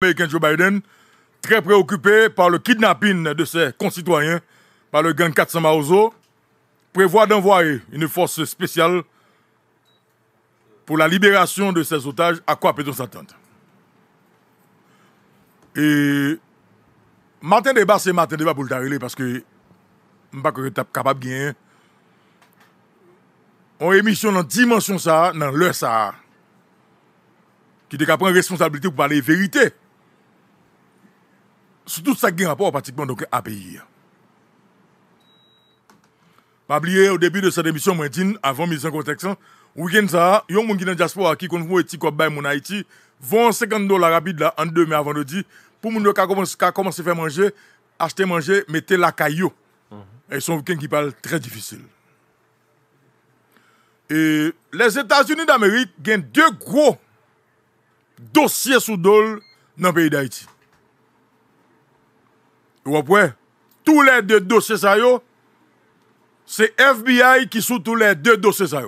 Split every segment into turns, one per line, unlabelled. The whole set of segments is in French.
American Joe Biden, très préoccupé par le kidnapping de ses concitoyens par le gang Katzama Ozo, prévoit d'envoyer une force spéciale pour la libération de ses otages à quoi peut-on s'attendre. Et matin débat, c'est matin débat pou l't'arrêler parce que m'pas que l'on est capable de gagner. On est mis sur une dimension sa, dans l'œil sa, qui n'est qu'à prendre responsabilité pour parler de vérité. surtout ça qui a rapport pratiquement donc à pays. Pas oublier au début de cette émission, moi avant mise en contexte, ou bien ça, yon moun qui dans diaspora qui connaît vous et qui connaît mon Haïti, vont 50 dollars rapide là en deux mais avant de dire pour moun ka commence à commencer faire manger, acheter manger, mettre la caillou. Ils mhm. sont Et son qui parlent très difficile. Et les États-Unis d'Amérique gagnent deux gros dossiers sous dol dans le pays d'Haïti. Tous les tous les deux dossiers, yo, C'est FBI qui sous tous les deux dossiers ça.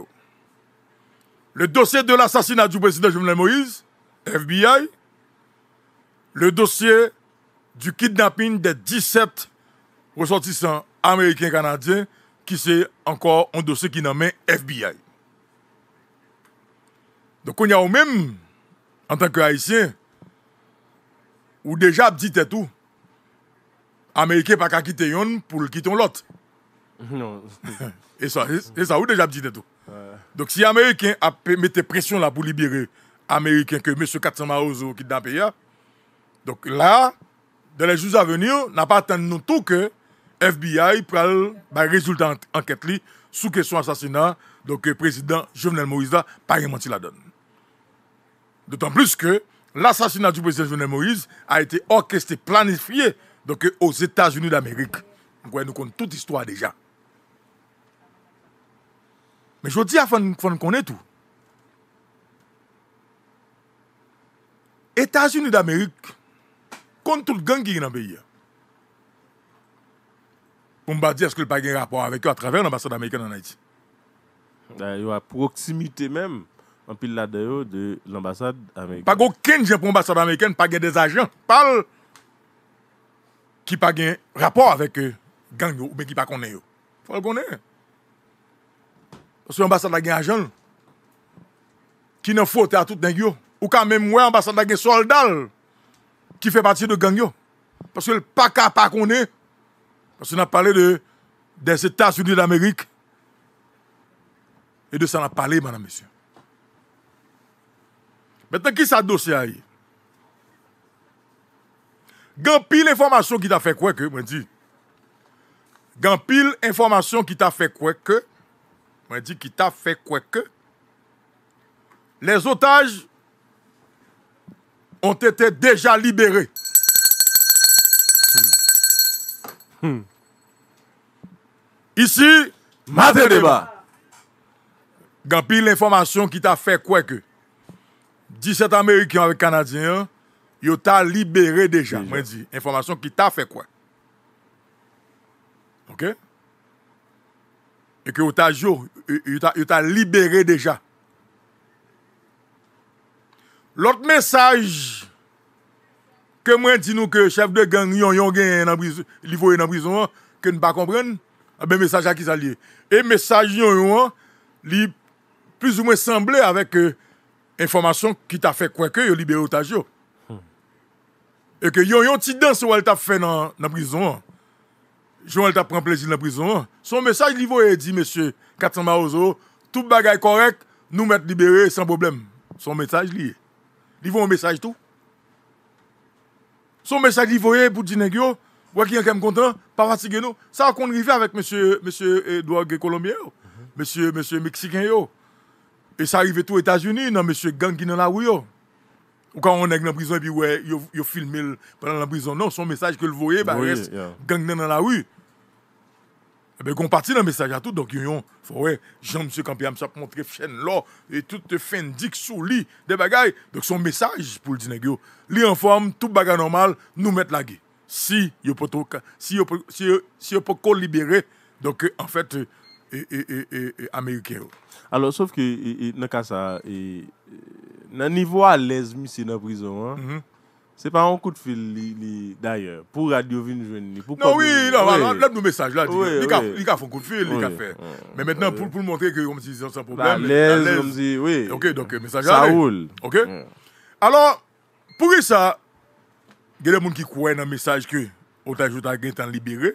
Le dossier de l'assassinat du président Jovenel Moïse, FBI, le dossier du kidnapping des 17 ressortissants américains-canadiens qui encore un dossier qui qui nommé FBI. y a au même en tant que haïtien ou déjà dit tout Américain pas quitté quitter yon pour quitter l'autre. Non. et ça, et ça, déjà dit tout. Donc si Américain a mis pression là pour libérer Américain que M. 400 a kidnappé, donc là, dans les jours à venir, n'a pas attendu nous tout que FBI prenne le résultat enquête sur sous question assassinat donc le euh, président Jovenel Moïse par pas menti la donne. D'autant plus que l'assassinat du président Jovenel Moïse a été orchestré, planifié donc aux États-Unis d'Amérique, nous connaissons toute l'histoire déjà. Mais je dis à qu'on connaît tout. États-Unis d'Amérique, contre tout le gang qui est dans le pays. Pour me dire, est-ce qu'il n'y a pas de rapport avec eux à travers l'ambassade américaine en Haïti y à proximité même, en pile là de l'ambassade américaine. Pas aucun pour l'ambassade américaine, pas des agents. Parle qui pas gain rapport avec euh, gang ou mais qui pas connaît Il Faut le connaître. Parce que l'ambassade a gain agent qui ne faute à tout dingue ou quand même ouais ambassade a gain soldat qui fait partie de gang Parce que le pas ka pas connaît parce qu'on a parlé de des États-Unis d'Amérique et de ça on a parlé madame monsieur. Maintenant qui ça dossier Gampil information qui t'a fait quoi que, moi dit. information qui t'a fait quoi que, moi dit qui t'a fait quoi que. Les otages ont été déjà libérés. Hmm. Hmm. Ici, matin débat. Gampil information qui t'a fait quoi que. 17 Américains avec Canadiens. yo ta libere deja, mwen di, informasyon ki ta fe kwa. Ok? E ke otaj yo, yo ta libere deja. Lot mensaj ke mwen di nou ke chef de gang yon yon gen li vo yon anbrison an, ke n pa kompren, ebe eh mensaj a ki sa liye. E mensaj yon yon an, li plus ou mwen semble avek euh, informasyon ki ta fe kwa ke yo libere otaj yo. et que yon yon petite danse ou elle t'a fait dans la prison. Jean elle t'a pris plaisir dans la prison. Son message li voye dit monsieur 400 Maozo, tout bagay correct, nous mettre libéré sans problème. Son message li. Li un message tout. Son message li voye pour dire nèg ou qui content, pas fatigué nous. Ça qu'on arrive avec monsieur monsieur Edouard Colombien, monsieur monsieur mexicain yo. Et ça arrive tout aux États-Unis non monsieur gang dans la rue ou quand on est dans la prison et puis ouais, pendant la prison. Non, son message que le voyez, bah, reste dans la rue. Eh bien, partit dans le message à tout. Donc, il faut, ouais, Jean-M. vous montrer la chaîne là, et toute fin sous lui, des bagailles. Donc, son message pour le dire, est en forme, tout bagage normal, nous mettre la guerre. Si il ne si pas si si libérer, donc, en fait, euh, et, et, américain. Alors, sauf que, dans le cas, nan nivou a lez mi se nan prizon, mhm. se pa an koutfil li d'ayor, pou radio vin jwen li. Nan oui, non, lèp nou mesaj la, li ka foun koutfil, li ka fè. Men mennen pou l'montre ki yon si zan sa probleme. La lez, yon si, oui. Ok, doke, mesaj la. Sa oul. Ok. Alors, pou ki sa, genè moun ki kouè nan mesaj ki, otajouta gen tan libere.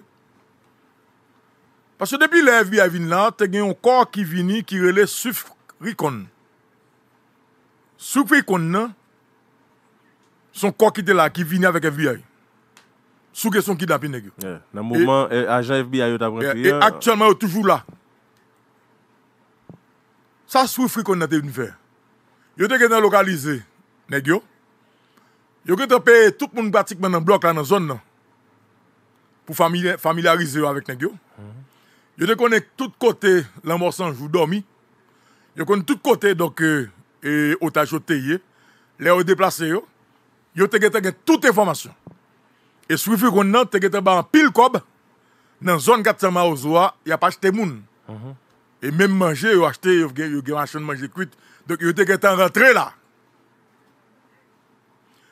Pasè depi lèv bi avin la, te gen yon kor ki vini, ki rele suf rikon. Souffrir qu'on a son kor qui te la ki vini avec FBI. Sou ke son ki negyo. Nan FBI yo toujours là. et actuellement toujours là. Ça la. qu'on a kon te vini fè. Yo te gen nan lokalize negyo. Yo gen te pe tout moun pratikman nan blok la nan zon nan. Pou familiarize yo avèk negyo. Mm -hmm. Yo te konen tout kote donc... Euh, et au yo les ont déplacé yo, yo te gen toute information. Et souifi qu'on nan en pile dans la zone 400 il y a pas acheté moun. Et même manger, acheter acheté, yo gen, manger cuite. Donc yo ont en rentré là.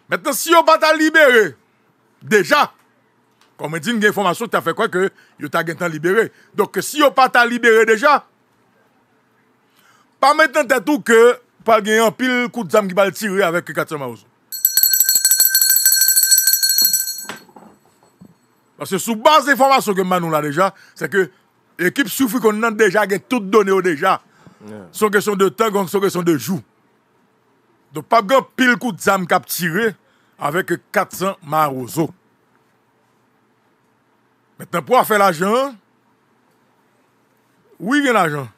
Maintenant, si yo pas libéré, déjà, comme dit une information, tu as fait quoi que yo t'a libéré. Donc si yo pas libéré déjà, pas maintenant tout que Pal gen yon pil kout zam ki bal tire avèk 400 ma roso. Basè sou bas informasyon ke Manou la deja, se ke ekip soufri kon nan deja gen tout done ou deja. Son kesyon de tan kon son kesyon de jou. Don pal gen pil kout zam kap tire avèk 400 ma roso. Mètèm pou a fè l'ajan, ou y ven l'ajan?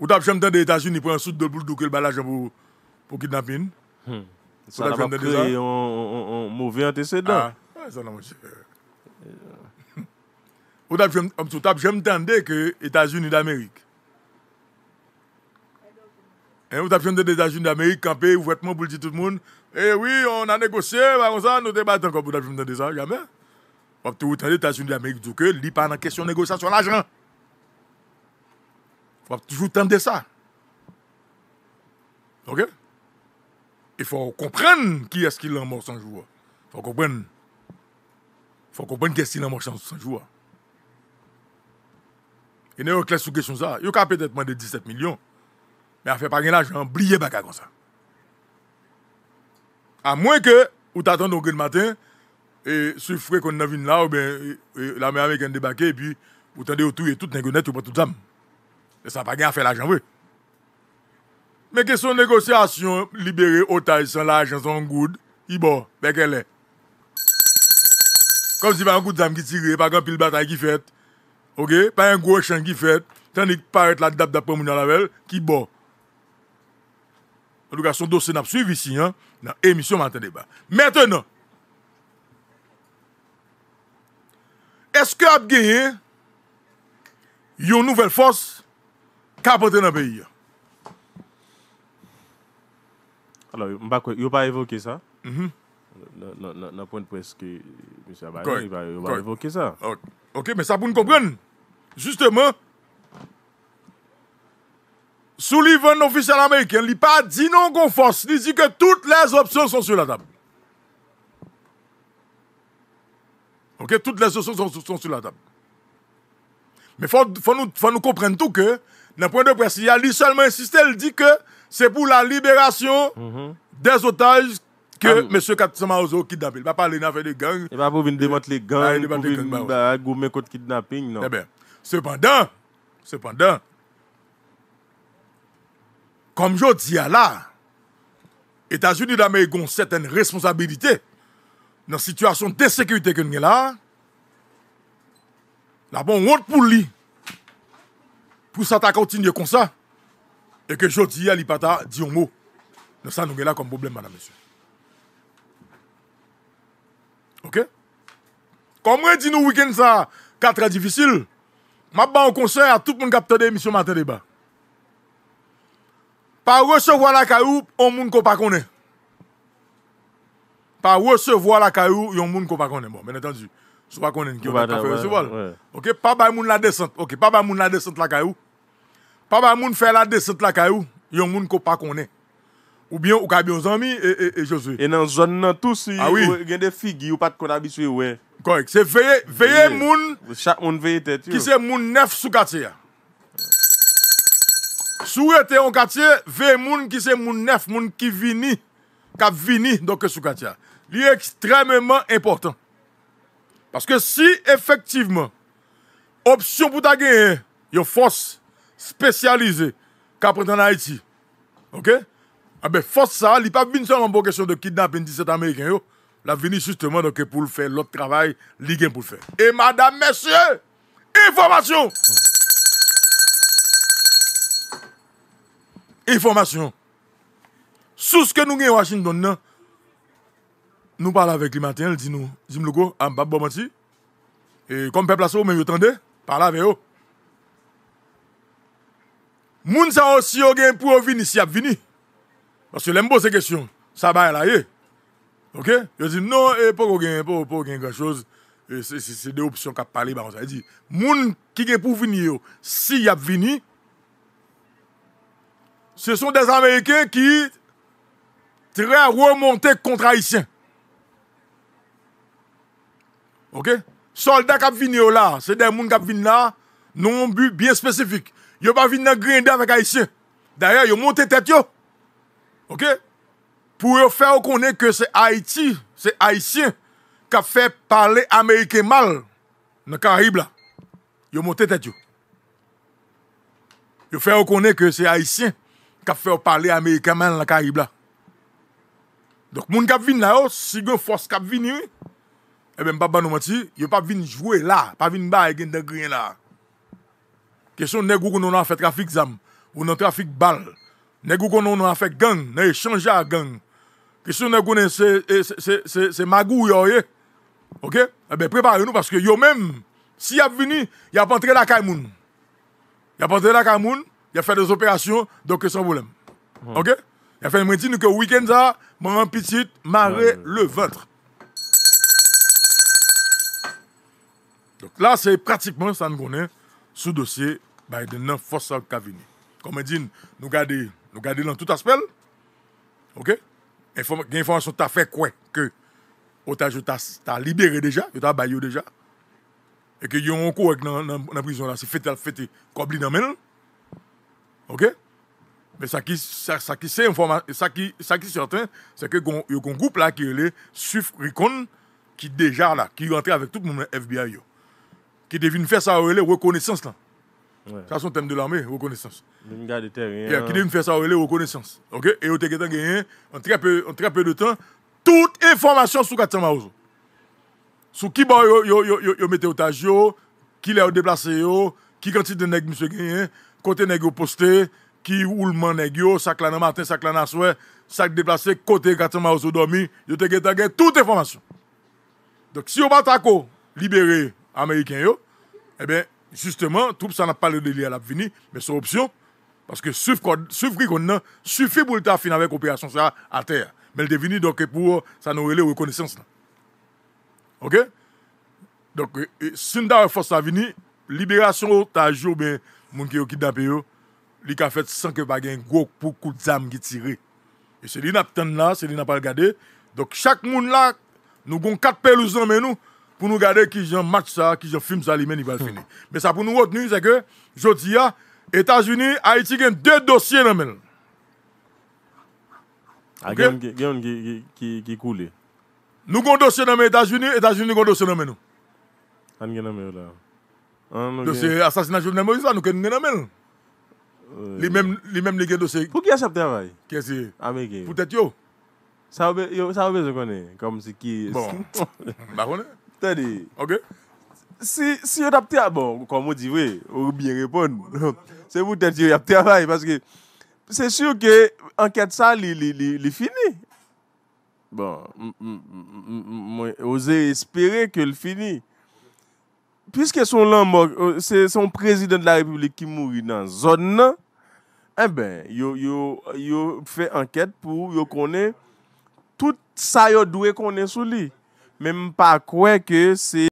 Ou t'as jamais dans États-Unis pour un sou de boule que le balage pour, pour kidnapping. Hmm. Ça va créer un, un, un mauvais antécédent. Ah, ça non, monsieur. Ou t'as jamais entendu que États-Unis d'Amérique. Et eh, ou t'as jamais des États-Unis d'Amérique camper ouvertement pour dire tout le monde Eh oui, on a négocié, bah, comme ça, nous débattons encore. Ou t'as jamais entendu ça, jamais. Ou tout jamais des États-Unis d'Amérique dit que l'IPA pas en question négociation l'argent faut toujours tenter ça. OK Il faut comprendre qui est-ce qui l'a mort sans joueur. Il faut comprendre. Il faut comprendre qui est-ce qui l'a mort sans, Il Et nous, clair sur question ça. Il y a peut-être moins de 17 millions. Mais à fait pas l'argent, oubliez bagarre comme ça. À moins que vous t'attendez au grand matin, et vous frais qu'on a vu là, ou bien la mer américaine débarquer, et puis vous tendez autour et tout, n'est-ce pas, tout ça. E sa pa gen a fe l'ajan, vwe? Mè kè son negosyasyon libere otay san l'ajan son goud ki bo, bè kè lè. Kom si pa yon goud zanm ki tire, pa gen pil batay ki fet, ok, pa yon gouè chan ki fet, tenik paret la dab dab pè moun yon lavel, ki bo. Anlou kè son dosen ap suivi si, nan emisyon mantè deba. Mètè nan, eske ap genye yon nouvel fòs capoter dans le pays. Alors, n'y a pas évoqué ça mm -hmm. Dans point de presse que il va ça. Ok, mais ça pour nous comprendre. Justement, un officiel américain, il n'a pas dit non qu'on force. Il dit que toutes les options sont sur la table. Ok, toutes les options sont sur la table. Mais faut, faut nous, faut nous comprendre tout que, dans le point de presse, il y a lui seulement insisté, il dit que c'est pour la libération mhm. des otages que ah M. Katsuma Ozo kidnappé. Il ne va pas parler d'affaires de gang. Il ne va pas venir démanteler les gangs. Ah, il ne va pas venir bah, bah contre kidnapping. Non. Eh bien, cependant, cependant, comme je dis là, États-Unis d'Amérique ont certaines responsabilités dans la situation de sécurité que nous avons là. La bonne honte pour lui. Pour ça, au tigre comme ça. Et que je dis à l'Ipata, dis un mot. Nous ça, nous là comme problème, madame, monsieur. Ok? Comme on dit nous, week-end, ça, 4 difficile. Je vais un conseil à tout le monde qui a obtenu l'émission matin débat. Pas recevoir la caillou, on monde qu'on pas connaît. Pas recevoir la caillou, on monde qu'on pas connaît. Bon, bien entendu. Ok, pa bay moun la desant Ok, pa bay moun la desant la kayou Pa bay moun fe la desant la kayou Yon moun ko pa kone Ou kabyon zanmi e, e, e, e nan zan nan tous ah Gen de figi ou pat kon abiswe Korik, se veye moun Ki se moun nef sou katiya Sou ete an katiya Veye moun ki se moun nef moun ki vini Ka vini doke sou katiya Li ekstrememan importan Parce que si effectivement, option pour ta gagner, une force spécialisée qu'après en Haïti, ok? Ah ben, force ça, il n'est pas venu seulement pour question de kidnapping 17 Américains, yo. La venu justement donc, pour le faire, l'autre travail, ligue pour le faire. Et madame, Monsieur, information! Information. Sous ce que nous avons Washington, non? nous parlons avec lui matin, il dit nous, dis le go, ah, bas, bon menti. Et comme peuple ça mais vous attendez, parlez avec eux. Moun sa aussi yo gen pour venir si a venu, Parce que l'aime poser question, ça va là OK Je dis non et pas gain pas pas gain grand chose. Eh, c'est deux options qu'a parler bah, on ça dit moun qui gen pour venir si y a venu, ce sont des américains qui très remontés contre haïtiens. Soldat kap vini yo la, se den moun kap vini la, nou moun bu bien spesifik. Yo pa vini nan grinda vek Haitien. Daya, yo monte tet yo. Pou yo fè okone ke se Haitien se Haitien kap fè pale Amerike mal nan Karib la. Yo monte tet yo. Yo fè okone ke se Haitien kap fè pale Amerike mal nan Karib la. Moun kap vini la yo, si gen fòs kap vini yo, eh bien, papa nous menti, il pas venu jouer là, pas venu bailler des rien là. Question est-ce qu'on a fait trafic zam, ou dans trafic balle. Est-ce qu'on a fait gang, n'a échanger à gang. Question nèg qu'on c'est c'est c'est c'est magou yo OK Eh bien, préparez-nous parce que yo même si y a venu, y a pas entré la Il Y a pas entré la il y a fait des opérations donc sans problème. OK Il a fait me dit que week-end ça, mon petit marrer le ventre. Donc là, c'est pratiquement ça nous connaît sous dossier Biden, non, force Cavini. Comme dit, nous gardons nous garder dans tout aspect. OK? Information a fait quoi? Que otage t'a libéré déjà, t'a baillé déjà. Et que a un coup dans la prison là, c'est fêté, fêté, comme dans le OK? Mais ça qui, ça, ça qui c'est ça qui, ça qui certain, c'est que a un groupe là qui est le Sufricon qui déjà là, qui est rentré avec tout le monde FBI qui devine faire ça, relais reconnaissance là. Ouais. Ça, c'est un thème de l'armée, reconnaissance. Yeah, qui devine faire ça, relais reconnaissance. Ok? Et au Teketan gagné, en très peu, en très peu de temps, toute information sur Katia Maozo. Sur qui bon, bah, yo, yo, yo, yo, yo mette otage qui l'a déplacé yo, qui quantité de nèg monsieur gagné, côté nèg yo posté, qui roulement nèg yo, sac là matin, sac la dans soir, sac déplacé, côté Katia Maozo dormi, yo Teketan gagné toute information. Donc si on Bataco libéré, américain yo, eh bien, justement, tout ça n'a pas le délire à l'avenir, mais c'est option. Parce que suivre qu'on suffit pour le finir avec opération ça à terre. Mais le devenir, donc, pour ça nous relève reconnaissance. OK? Donc, si nous avons force à venir, libération otage mais mon moun qui ont kidnappé yo, li fait sans que pas gros pour coup zam qui tiré. Et c'est lui n'a pas là, c'est lui n'a pas regardé. Donc, chaque monde là, nous avons quatre pelouses mais nous pour nous garder qui j'en match ça, qui j'en film ça, lui il va le finir. Hmm. Mais ça pour nous retenir, c'est que, je dis, États-Unis, Haïti, il y a deux dossiers dans le Ah, il y a qui qui coule. Nous avons un dossier dans les États-Unis, les États-Unis ont un dossier dans nous. même. gen namel dans le gen... Dosye asasina Jovenel Moïse la, nou ken Les namel. Euh. les dossiers. li gen dosye... Pou qui a ce que Kè si? Ameke. Poutet yo. ça, oube je connais. Comme si qui... Bon. Ba connais t'as ok si si on bon comme on dit ouais on bien répondre c'est vous t'as dit on a travail parce que c'est sûr que enquête ça l' il l' fini bon oser espérer que le finit puisque son l'un euh, c'est son président de la république qui mourut dans zone eh ben yo yo fait enquête pour yo qu'on tout toute ça y'a doué qu'on est sous lui même pas quoi que c'est